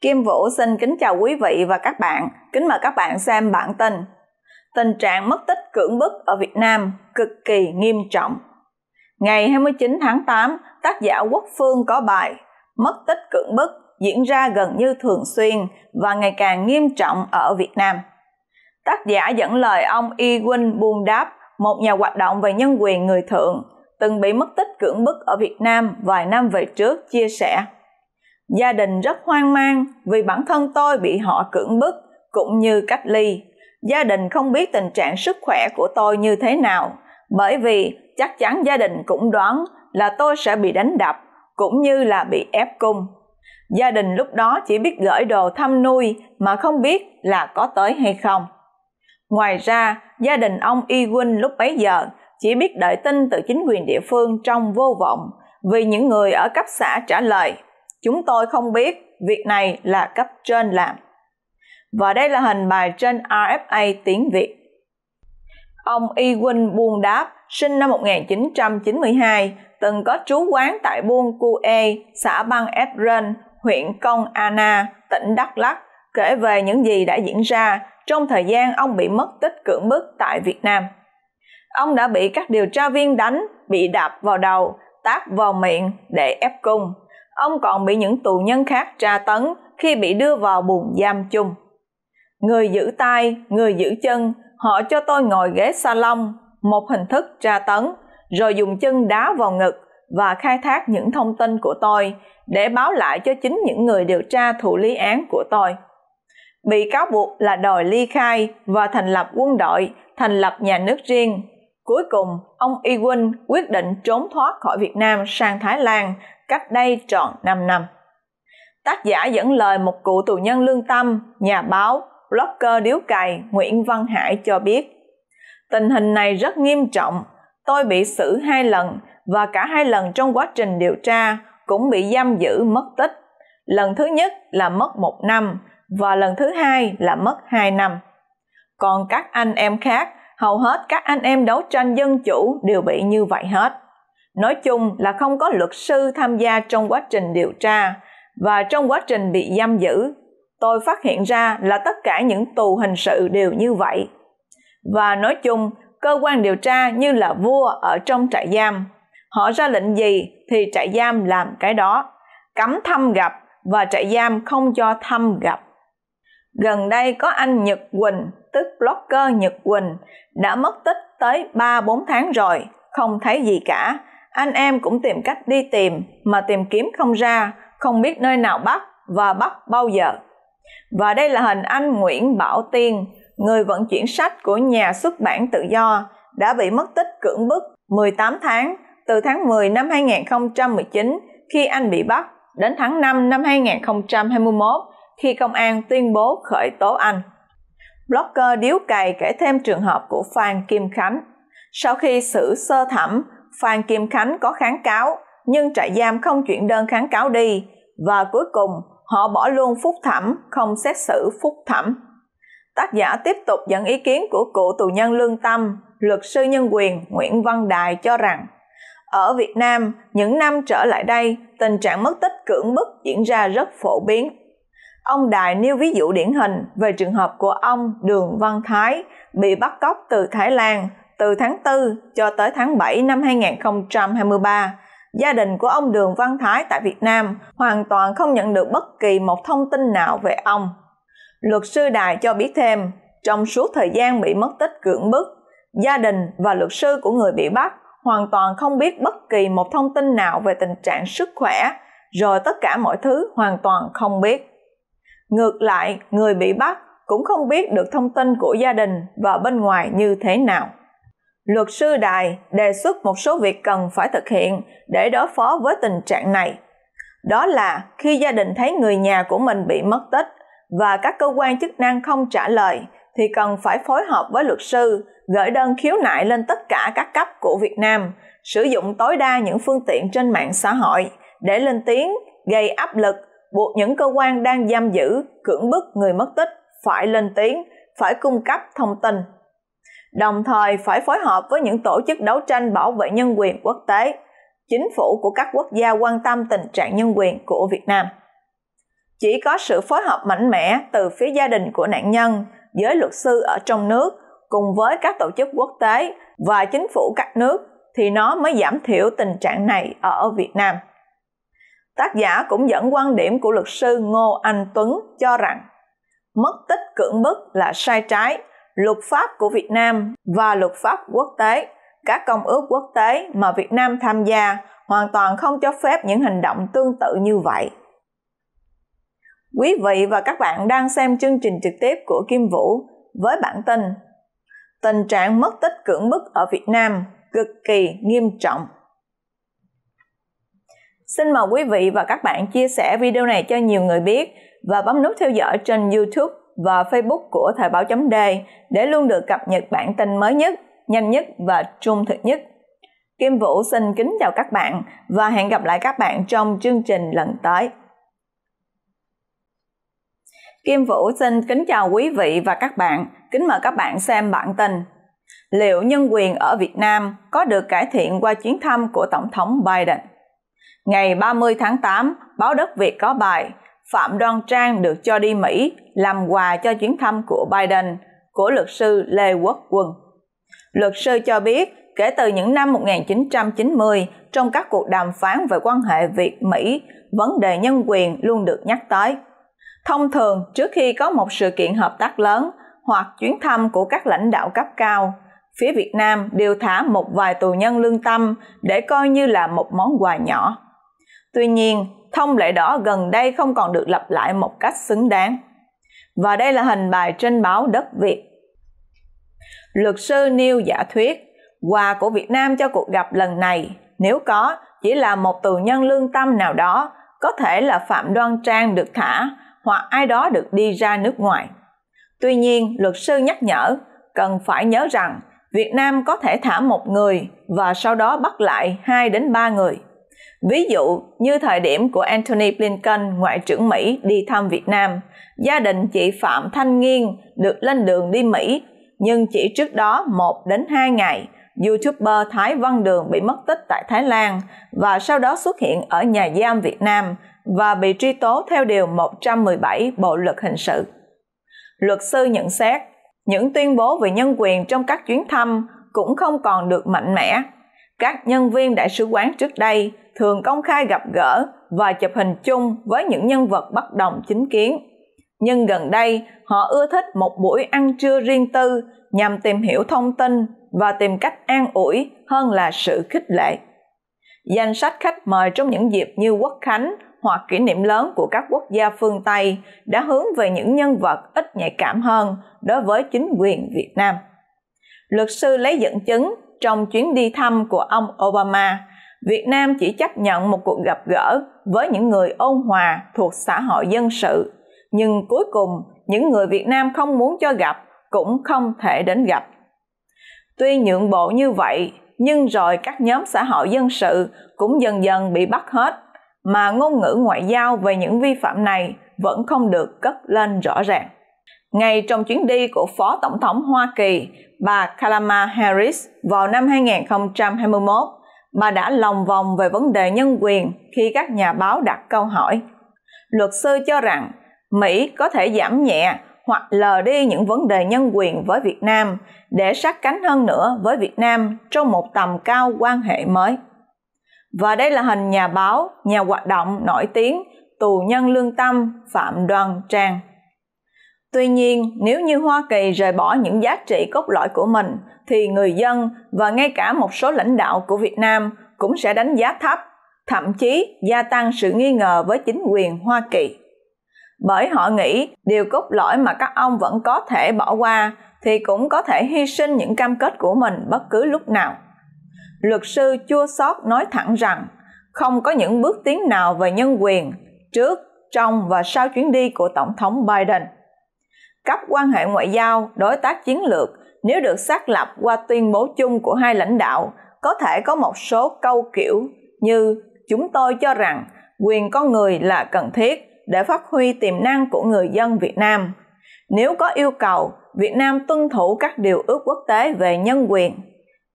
Kim Vũ xin kính chào quý vị và các bạn. Kính mời các bạn xem bản tin. Tình trạng mất tích cưỡng bức ở Việt Nam cực kỳ nghiêm trọng. Ngày 29 tháng 8, tác giả Quốc Phương có bài Mất tích cưỡng bức diễn ra gần như thường xuyên và ngày càng nghiêm trọng ở Việt Nam. Tác giả dẫn lời ông Y Quynh Buôn Đáp, một nhà hoạt động về nhân quyền người thượng, từng bị mất tích cưỡng bức ở Việt Nam vài năm về trước chia sẻ gia đình rất hoang mang vì bản thân tôi bị họ cưỡng bức cũng như cách ly gia đình không biết tình trạng sức khỏe của tôi như thế nào bởi vì chắc chắn gia đình cũng đoán là tôi sẽ bị đánh đập cũng như là bị ép cung gia đình lúc đó chỉ biết gửi đồ thăm nuôi mà không biết là có tới hay không ngoài ra gia đình ông y Quynh lúc bấy giờ chỉ biết đợi tin từ chính quyền địa phương trong vô vọng vì những người ở cấp xã trả lời Chúng tôi không biết việc này là cấp trên làm. Và đây là hình bài trên RFA tiếng Việt. Ông Y Quynh Buôn Đáp, sinh năm 1992, từng có trú quán tại Buôn e xã Bang Ebren, huyện Công Ana, tỉnh Đắk Lắk, kể về những gì đã diễn ra trong thời gian ông bị mất tích cưỡng bức tại Việt Nam. Ông đã bị các điều tra viên đánh, bị đạp vào đầu, tát vào miệng để ép cung ông còn bị những tù nhân khác tra tấn khi bị đưa vào buồng giam chung. Người giữ tay, người giữ chân, họ cho tôi ngồi ghế salon, một hình thức tra tấn, rồi dùng chân đá vào ngực và khai thác những thông tin của tôi để báo lại cho chính những người điều tra thụ lý án của tôi. Bị cáo buộc là đòi ly khai và thành lập quân đội, thành lập nhà nước riêng. Cuối cùng, ông Y Quân quyết định trốn thoát khỏi Việt Nam sang Thái Lan cách đây trọn 5 năm. Tác giả dẫn lời một cựu tù nhân lương tâm, nhà báo, blogger điếu cày Nguyễn Văn Hải cho biết Tình hình này rất nghiêm trọng, tôi bị xử hai lần và cả hai lần trong quá trình điều tra cũng bị giam giữ mất tích. Lần thứ nhất là mất một năm và lần thứ hai là mất hai năm. Còn các anh em khác, hầu hết các anh em đấu tranh dân chủ đều bị như vậy hết nói chung là không có luật sư tham gia trong quá trình điều tra và trong quá trình bị giam giữ tôi phát hiện ra là tất cả những tù hình sự đều như vậy và nói chung cơ quan điều tra như là vua ở trong trại giam họ ra lệnh gì thì trại giam làm cái đó cấm thăm gặp và trại giam không cho thăm gặp gần đây có anh nhật quỳnh tức blogger nhật quỳnh đã mất tích tới 3-4 tháng rồi không thấy gì cả anh em cũng tìm cách đi tìm mà tìm kiếm không ra, không biết nơi nào bắt và bắt bao giờ. Và đây là hình anh Nguyễn Bảo Tiên, người vận chuyển sách của nhà xuất bản tự do, đã bị mất tích cưỡng bức 18 tháng từ tháng 10 năm 2019 khi anh bị bắt đến tháng 5 năm 2021 khi công an tuyên bố khởi tố anh. Blogger điếu cày kể thêm trường hợp của Phan Kim Khánh. Sau khi xử sơ thẩm, Phan Kim Khánh có kháng cáo, nhưng trại giam không chuyển đơn kháng cáo đi và cuối cùng họ bỏ luôn phúc thẩm, không xét xử phúc thẩm. Tác giả tiếp tục dẫn ý kiến của cựu tù nhân Lương Tâm, luật sư nhân quyền Nguyễn Văn Đài cho rằng ở Việt Nam, những năm trở lại đây, tình trạng mất tích cưỡng bức diễn ra rất phổ biến. Ông Đài nêu ví dụ điển hình về trường hợp của ông Đường Văn Thái bị bắt cóc từ Thái Lan từ tháng 4 cho tới tháng 7 năm 2023, gia đình của ông Đường Văn Thái tại Việt Nam hoàn toàn không nhận được bất kỳ một thông tin nào về ông. Luật sư Đài cho biết thêm, trong suốt thời gian bị mất tích cưỡng bức, gia đình và luật sư của người bị bắt hoàn toàn không biết bất kỳ một thông tin nào về tình trạng sức khỏe, rồi tất cả mọi thứ hoàn toàn không biết. Ngược lại, người bị bắt cũng không biết được thông tin của gia đình và bên ngoài như thế nào luật sư Đài đề xuất một số việc cần phải thực hiện để đối phó với tình trạng này. Đó là khi gia đình thấy người nhà của mình bị mất tích và các cơ quan chức năng không trả lời thì cần phải phối hợp với luật sư gửi đơn khiếu nại lên tất cả các cấp của Việt Nam, sử dụng tối đa những phương tiện trên mạng xã hội để lên tiếng, gây áp lực, buộc những cơ quan đang giam giữ, cưỡng bức người mất tích phải lên tiếng, phải cung cấp thông tin đồng thời phải phối hợp với những tổ chức đấu tranh bảo vệ nhân quyền quốc tế, chính phủ của các quốc gia quan tâm tình trạng nhân quyền của Việt Nam. Chỉ có sự phối hợp mạnh mẽ từ phía gia đình của nạn nhân, giới luật sư ở trong nước cùng với các tổ chức quốc tế và chính phủ các nước thì nó mới giảm thiểu tình trạng này ở Việt Nam. Tác giả cũng dẫn quan điểm của luật sư Ngô Anh Tuấn cho rằng mất tích cưỡng bức là sai trái luật pháp của Việt Nam và luật pháp quốc tế, các công ước quốc tế mà Việt Nam tham gia hoàn toàn không cho phép những hành động tương tự như vậy. Quý vị và các bạn đang xem chương trình trực tiếp của Kim Vũ với bản tin Tình trạng mất tích cưỡng bức ở Việt Nam cực kỳ nghiêm trọng. Xin mời quý vị và các bạn chia sẻ video này cho nhiều người biết và bấm nút theo dõi trên YouTube và Facebook của Thời báo chấm đề để luôn được cập nhật bản tin mới nhất, nhanh nhất và trung thực nhất. Kim Vũ xin kính chào các bạn và hẹn gặp lại các bạn trong chương trình lần tới. Kim Vũ xin kính chào quý vị và các bạn, kính mời các bạn xem bản tin. Liệu nhân quyền ở Việt Nam có được cải thiện qua chuyến thăm của Tổng thống Biden? Ngày 30 tháng 8, báo Đất Việt có bài Phạm Đoan Trang được cho đi Mỹ làm quà cho chuyến thăm của Biden, của luật sư Lê Quốc Quân. Luật sư cho biết, kể từ những năm 1990, trong các cuộc đàm phán về quan hệ Việt-Mỹ, vấn đề nhân quyền luôn được nhắc tới. Thông thường, trước khi có một sự kiện hợp tác lớn hoặc chuyến thăm của các lãnh đạo cấp cao, phía Việt Nam đều thả một vài tù nhân lương tâm để coi như là một món quà nhỏ. Tuy nhiên, thông lệ đó gần đây không còn được lặp lại một cách xứng đáng. Và đây là hình bài trên báo Đất Việt. Luật sư nêu giả thuyết, quà của Việt Nam cho cuộc gặp lần này, nếu có, chỉ là một tù nhân lương tâm nào đó, có thể là Phạm Đoan Trang được thả hoặc ai đó được đi ra nước ngoài. Tuy nhiên, luật sư nhắc nhở, cần phải nhớ rằng Việt Nam có thể thả một người và sau đó bắt lại hai đến ba người. Ví dụ như thời điểm của Anthony Blinken, Ngoại trưởng Mỹ đi thăm Việt Nam, gia đình chị Phạm Thanh Nghiên được lên đường đi Mỹ, nhưng chỉ trước đó 1 đến 2 ngày, YouTuber Thái Văn Đường bị mất tích tại Thái Lan và sau đó xuất hiện ở nhà giam Việt Nam và bị truy tố theo Điều 117 Bộ Luật Hình sự. Luật sư nhận xét, những tuyên bố về nhân quyền trong các chuyến thăm cũng không còn được mạnh mẽ. Các nhân viên đại sứ quán trước đây thường công khai gặp gỡ và chụp hình chung với những nhân vật bất đồng chính kiến. Nhưng gần đây, họ ưa thích một buổi ăn trưa riêng tư nhằm tìm hiểu thông tin và tìm cách an ủi hơn là sự khích lệ. Danh sách khách mời trong những dịp như Quốc Khánh hoặc kỷ niệm lớn của các quốc gia phương Tây đã hướng về những nhân vật ít nhạy cảm hơn đối với chính quyền Việt Nam. Luật sư lấy dẫn chứng trong chuyến đi thăm của ông Obama Việt Nam chỉ chấp nhận một cuộc gặp gỡ với những người ôn hòa thuộc xã hội dân sự, nhưng cuối cùng những người Việt Nam không muốn cho gặp cũng không thể đến gặp. Tuy nhượng bộ như vậy, nhưng rồi các nhóm xã hội dân sự cũng dần dần bị bắt hết, mà ngôn ngữ ngoại giao về những vi phạm này vẫn không được cất lên rõ ràng. Ngay trong chuyến đi của Phó Tổng thống Hoa Kỳ, bà Kamala Harris vào năm 2021, bà đã lòng vòng về vấn đề nhân quyền khi các nhà báo đặt câu hỏi. Luật sư cho rằng Mỹ có thể giảm nhẹ hoặc lờ đi những vấn đề nhân quyền với Việt Nam để sát cánh hơn nữa với Việt Nam trong một tầm cao quan hệ mới. Và đây là hình nhà báo, nhà hoạt động nổi tiếng, tù nhân lương tâm Phạm đoàn Trang. Tuy nhiên, nếu như Hoa Kỳ rời bỏ những giá trị cốt lõi của mình thì người dân và ngay cả một số lãnh đạo của Việt Nam cũng sẽ đánh giá thấp, thậm chí gia tăng sự nghi ngờ với chính quyền Hoa Kỳ. Bởi họ nghĩ điều cốt lõi mà các ông vẫn có thể bỏ qua thì cũng có thể hy sinh những cam kết của mình bất cứ lúc nào. Luật sư Chua Sót nói thẳng rằng không có những bước tiến nào về nhân quyền trước, trong và sau chuyến đi của Tổng thống Biden – cấp quan hệ ngoại giao, đối tác chiến lược nếu được xác lập qua tuyên bố chung của hai lãnh đạo có thể có một số câu kiểu như chúng tôi cho rằng quyền con người là cần thiết để phát huy tiềm năng của người dân Việt Nam. Nếu có yêu cầu Việt Nam tuân thủ các điều ước quốc tế về nhân quyền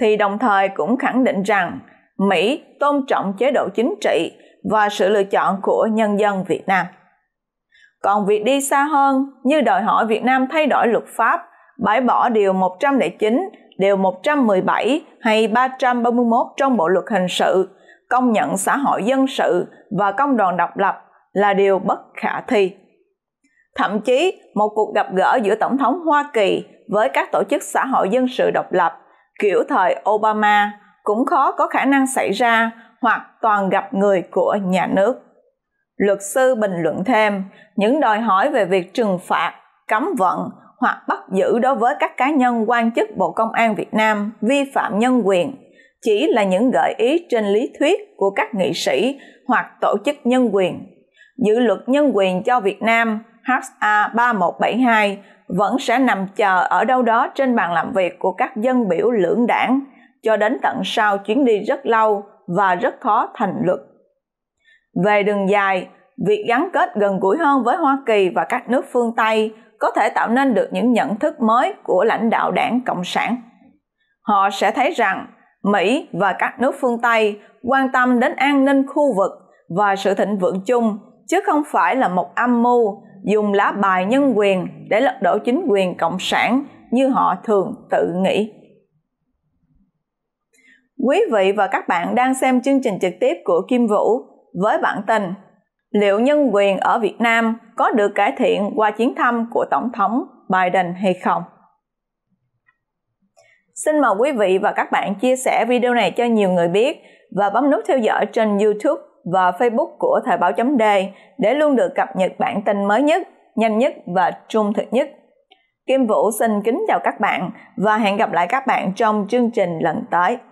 thì đồng thời cũng khẳng định rằng Mỹ tôn trọng chế độ chính trị và sự lựa chọn của nhân dân Việt Nam. Còn việc đi xa hơn như đòi hỏi Việt Nam thay đổi luật pháp, bãi bỏ điều 109, điều 117 hay 331 trong Bộ luật hình sự, công nhận xã hội dân sự và công đoàn độc lập là điều bất khả thi. Thậm chí, một cuộc gặp gỡ giữa Tổng thống Hoa Kỳ với các tổ chức xã hội dân sự độc lập kiểu thời Obama cũng khó có khả năng xảy ra hoặc toàn gặp người của nhà nước. Luật sư bình luận thêm, những đòi hỏi về việc trừng phạt, cấm vận hoặc bắt giữ đối với các cá nhân quan chức Bộ Công an Việt Nam vi phạm nhân quyền chỉ là những gợi ý trên lý thuyết của các nghị sĩ hoặc tổ chức nhân quyền. Dự luật nhân quyền cho Việt Nam HA 3172 vẫn sẽ nằm chờ ở đâu đó trên bàn làm việc của các dân biểu lưỡng đảng cho đến tận sau chuyến đi rất lâu và rất khó thành luật. Về đường dài, việc gắn kết gần gũi hơn với Hoa Kỳ và các nước phương Tây có thể tạo nên được những nhận thức mới của lãnh đạo đảng Cộng sản. Họ sẽ thấy rằng Mỹ và các nước phương Tây quan tâm đến an ninh khu vực và sự thịnh vượng chung, chứ không phải là một âm mưu dùng lá bài nhân quyền để lật đổ chính quyền Cộng sản như họ thường tự nghĩ. Quý vị và các bạn đang xem chương trình trực tiếp của Kim Vũ với bản tin liệu nhân quyền ở Việt Nam có được cải thiện qua chuyến thăm của Tổng thống Biden hay không? Xin mời quý vị và các bạn chia sẻ video này cho nhiều người biết và bấm nút theo dõi trên YouTube và Facebook của Thời báo chấm D để luôn được cập nhật bản tin mới nhất, nhanh nhất và trung thực nhất. Kim Vũ xin kính chào các bạn và hẹn gặp lại các bạn trong chương trình lần tới.